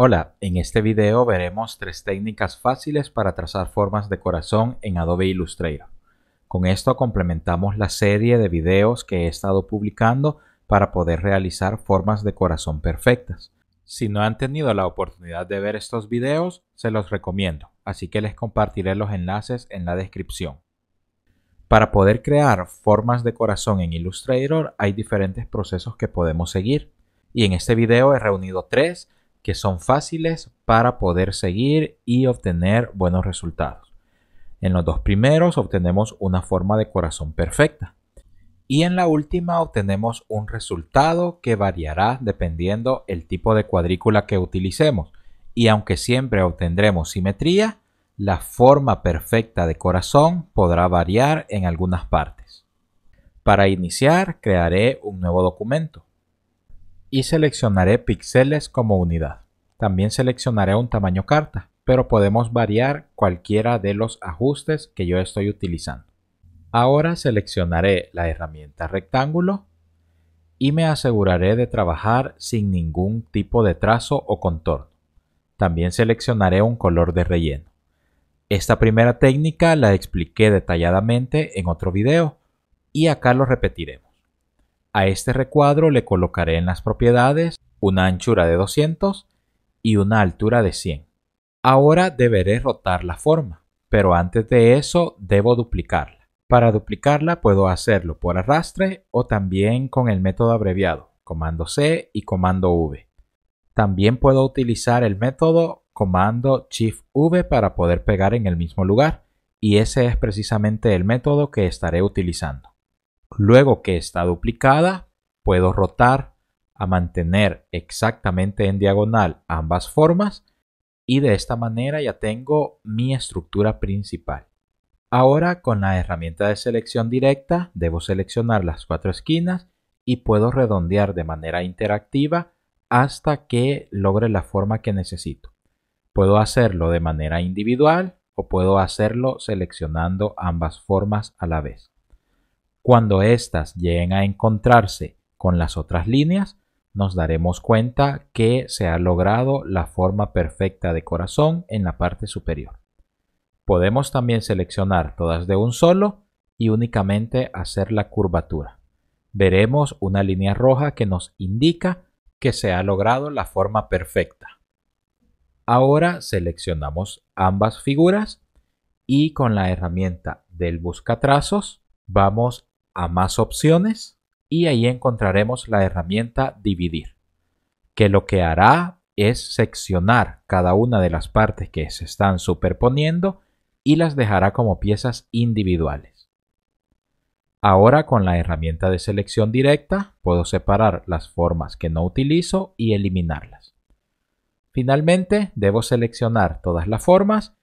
Hola, en este video veremos tres técnicas fáciles para trazar formas de corazón en Adobe Illustrator. Con esto complementamos la serie de videos que he estado publicando para poder realizar formas de corazón perfectas. Si no han tenido la oportunidad de ver estos videos, se los recomiendo, así que les compartiré los enlaces en la descripción. Para poder crear formas de corazón en Illustrator hay diferentes procesos que podemos seguir, y en este video he reunido tres que son fáciles para poder seguir y obtener buenos resultados. En los dos primeros obtenemos una forma de corazón perfecta y en la última obtenemos un resultado que variará dependiendo el tipo de cuadrícula que utilicemos y aunque siempre obtendremos simetría, la forma perfecta de corazón podrá variar en algunas partes. Para iniciar crearé un nuevo documento y seleccionaré píxeles como unidad. También seleccionaré un tamaño carta, pero podemos variar cualquiera de los ajustes que yo estoy utilizando. Ahora seleccionaré la herramienta rectángulo y me aseguraré de trabajar sin ningún tipo de trazo o contorno. También seleccionaré un color de relleno. Esta primera técnica la expliqué detalladamente en otro video y acá lo repetiremos. A este recuadro le colocaré en las propiedades una anchura de 200 y una altura de 100. Ahora deberé rotar la forma, pero antes de eso debo duplicarla. Para duplicarla puedo hacerlo por arrastre o también con el método abreviado, comando C y comando V. También puedo utilizar el método comando Shift V para poder pegar en el mismo lugar y ese es precisamente el método que estaré utilizando. Luego que está duplicada, puedo rotar a mantener exactamente en diagonal ambas formas y de esta manera ya tengo mi estructura principal. Ahora con la herramienta de selección directa debo seleccionar las cuatro esquinas y puedo redondear de manera interactiva hasta que logre la forma que necesito. Puedo hacerlo de manera individual o puedo hacerlo seleccionando ambas formas a la vez. Cuando éstas lleguen a encontrarse con las otras líneas, nos daremos cuenta que se ha logrado la forma perfecta de corazón en la parte superior. Podemos también seleccionar todas de un solo y únicamente hacer la curvatura. Veremos una línea roja que nos indica que se ha logrado la forma perfecta. Ahora seleccionamos ambas figuras y con la herramienta del buscatrazos vamos a más opciones y ahí encontraremos la herramienta dividir, que lo que hará es seccionar cada una de las partes que se están superponiendo y las dejará como piezas individuales. Ahora con la herramienta de selección directa puedo separar las formas que no utilizo y eliminarlas. Finalmente debo seleccionar todas las formas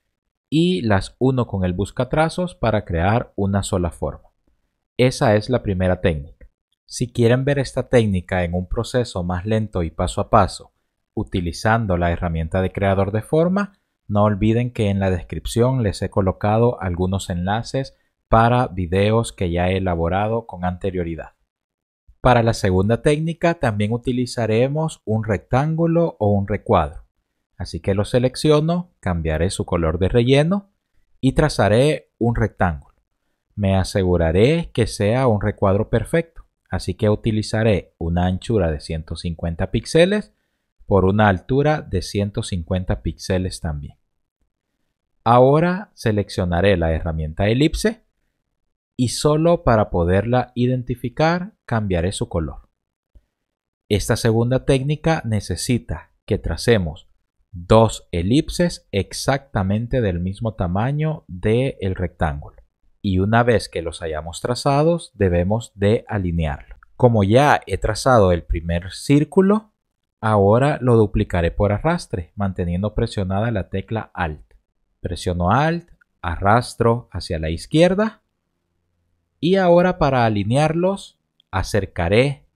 y las uno con el buscatrazos para crear una sola forma. Esa es la primera técnica. Si quieren ver esta técnica en un proceso más lento y paso a paso, utilizando la herramienta de creador de forma, no olviden que en la descripción les he colocado algunos enlaces para videos que ya he elaborado con anterioridad. Para la segunda técnica también utilizaremos un rectángulo o un recuadro. Así que lo selecciono, cambiaré su color de relleno y trazaré un rectángulo. Me aseguraré que sea un recuadro perfecto, así que utilizaré una anchura de 150 píxeles por una altura de 150 píxeles también. Ahora seleccionaré la herramienta elipse y solo para poderla identificar cambiaré su color. Esta segunda técnica necesita que tracemos dos elipses exactamente del mismo tamaño del el rectángulo y una vez que los hayamos trazados debemos de alinearlo. Como ya he trazado el primer círculo, ahora lo duplicaré por arrastre manteniendo presionada la tecla Alt. Presiono Alt, arrastro hacia la izquierda y ahora para alinearlos acercaré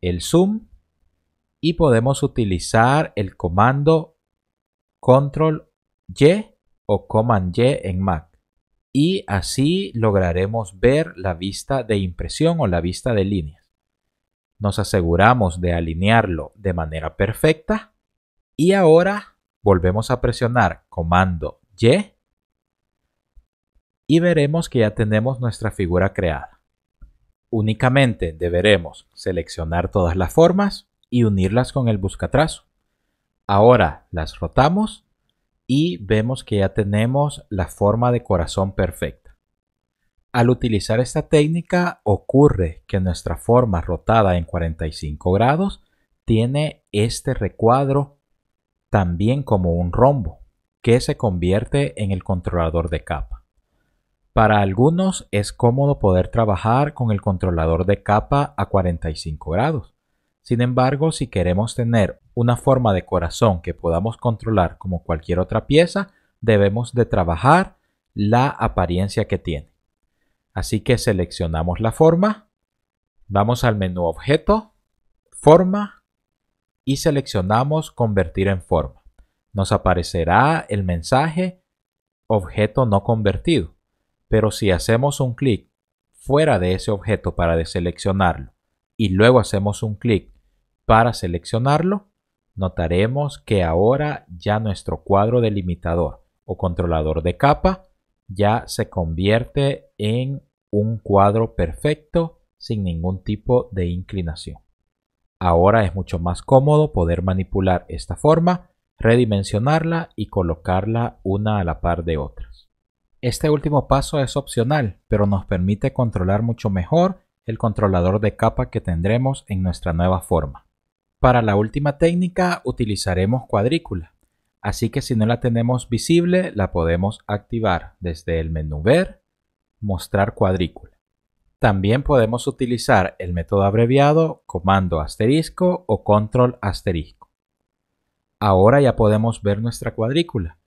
el zoom y podemos utilizar el comando Control Y o Command Y en Mac y así lograremos ver la vista de impresión o la vista de líneas. Nos aseguramos de alinearlo de manera perfecta y ahora volvemos a presionar comando Y y veremos que ya tenemos nuestra figura creada. Únicamente deberemos seleccionar todas las formas y unirlas con el buscatrazo. Ahora las rotamos y vemos que ya tenemos la forma de corazón perfecta. Al utilizar esta técnica ocurre que nuestra forma rotada en 45 grados tiene este recuadro también como un rombo que se convierte en el controlador de capa. Para algunos es cómodo poder trabajar con el controlador de capa a 45 grados, sin embargo, si queremos tener una forma de corazón que podamos controlar como cualquier otra pieza, debemos de trabajar la apariencia que tiene. Así que seleccionamos la forma, vamos al menú objeto, forma y seleccionamos convertir en forma. Nos aparecerá el mensaje objeto no convertido, pero si hacemos un clic fuera de ese objeto para deseleccionarlo y luego hacemos un clic para seleccionarlo, notaremos que ahora ya nuestro cuadro delimitador o controlador de capa ya se convierte en un cuadro perfecto sin ningún tipo de inclinación. Ahora es mucho más cómodo poder manipular esta forma, redimensionarla y colocarla una a la par de otras. Este último paso es opcional, pero nos permite controlar mucho mejor el controlador de capa que tendremos en nuestra nueva forma. Para la última técnica utilizaremos cuadrícula, así que si no la tenemos visible la podemos activar desde el menú Ver, Mostrar cuadrícula. También podemos utilizar el método abreviado comando asterisco o control asterisco. Ahora ya podemos ver nuestra cuadrícula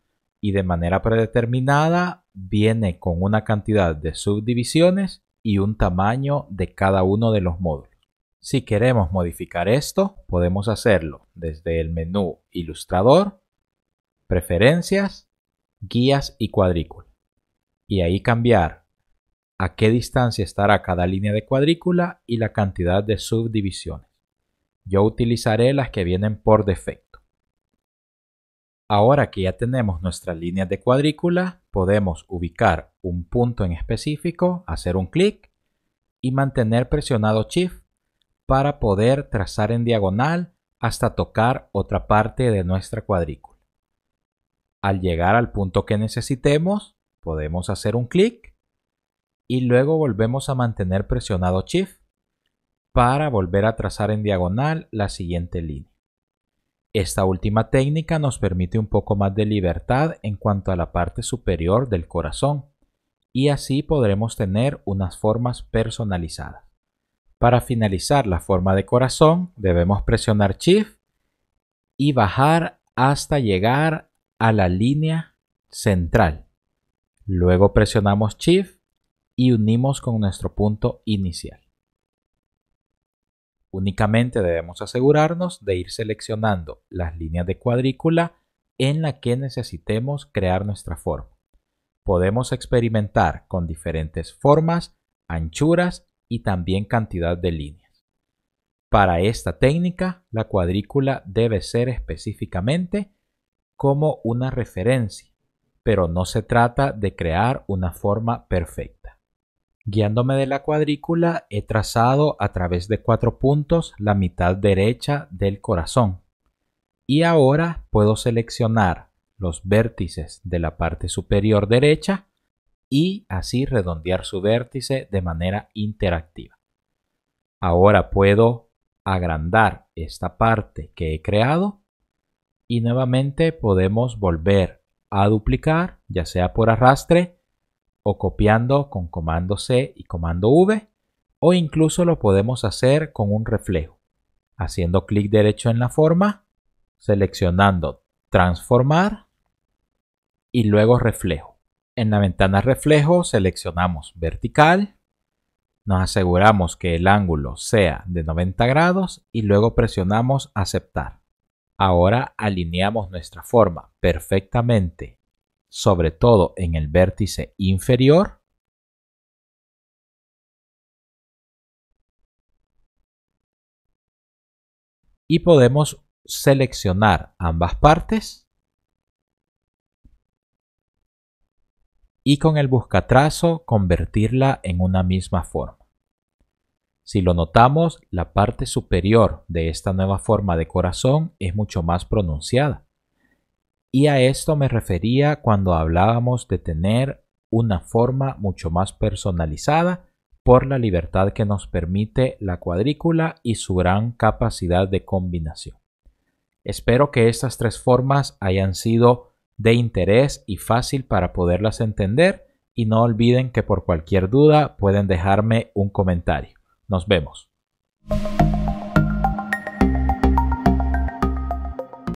y de manera predeterminada viene con una cantidad de subdivisiones y un tamaño de cada uno de los módulos. Si queremos modificar esto, podemos hacerlo desde el menú Ilustrador, Preferencias, Guías y Cuadrícula. Y ahí cambiar a qué distancia estará cada línea de cuadrícula y la cantidad de subdivisiones. Yo utilizaré las que vienen por defecto. Ahora que ya tenemos nuestras líneas de cuadrícula, podemos ubicar un punto en específico, hacer un clic y mantener presionado Shift para poder trazar en diagonal hasta tocar otra parte de nuestra cuadrícula. Al llegar al punto que necesitemos, podemos hacer un clic y luego volvemos a mantener presionado Shift para volver a trazar en diagonal la siguiente línea. Esta última técnica nos permite un poco más de libertad en cuanto a la parte superior del corazón y así podremos tener unas formas personalizadas. Para finalizar la forma de corazón debemos presionar Shift y bajar hasta llegar a la línea central. Luego presionamos Shift y unimos con nuestro punto inicial. Únicamente debemos asegurarnos de ir seleccionando las líneas de cuadrícula en la que necesitemos crear nuestra forma. Podemos experimentar con diferentes formas, anchuras y también cantidad de líneas. Para esta técnica, la cuadrícula debe ser específicamente como una referencia, pero no se trata de crear una forma perfecta. Guiándome de la cuadrícula, he trazado a través de cuatro puntos la mitad derecha del corazón. Y ahora puedo seleccionar los vértices de la parte superior derecha y así redondear su vértice de manera interactiva. Ahora puedo agrandar esta parte que he creado y nuevamente podemos volver a duplicar, ya sea por arrastre o copiando con comando C y comando V, o incluso lo podemos hacer con un reflejo, haciendo clic derecho en la forma, seleccionando transformar y luego reflejo. En la ventana reflejo seleccionamos vertical, nos aseguramos que el ángulo sea de 90 grados y luego presionamos aceptar. Ahora alineamos nuestra forma perfectamente, sobre todo en el vértice inferior. Y podemos seleccionar ambas partes y con el buscatrazo convertirla en una misma forma. Si lo notamos, la parte superior de esta nueva forma de corazón es mucho más pronunciada. Y a esto me refería cuando hablábamos de tener una forma mucho más personalizada por la libertad que nos permite la cuadrícula y su gran capacidad de combinación. Espero que estas tres formas hayan sido de interés y fácil para poderlas entender y no olviden que por cualquier duda pueden dejarme un comentario. Nos vemos.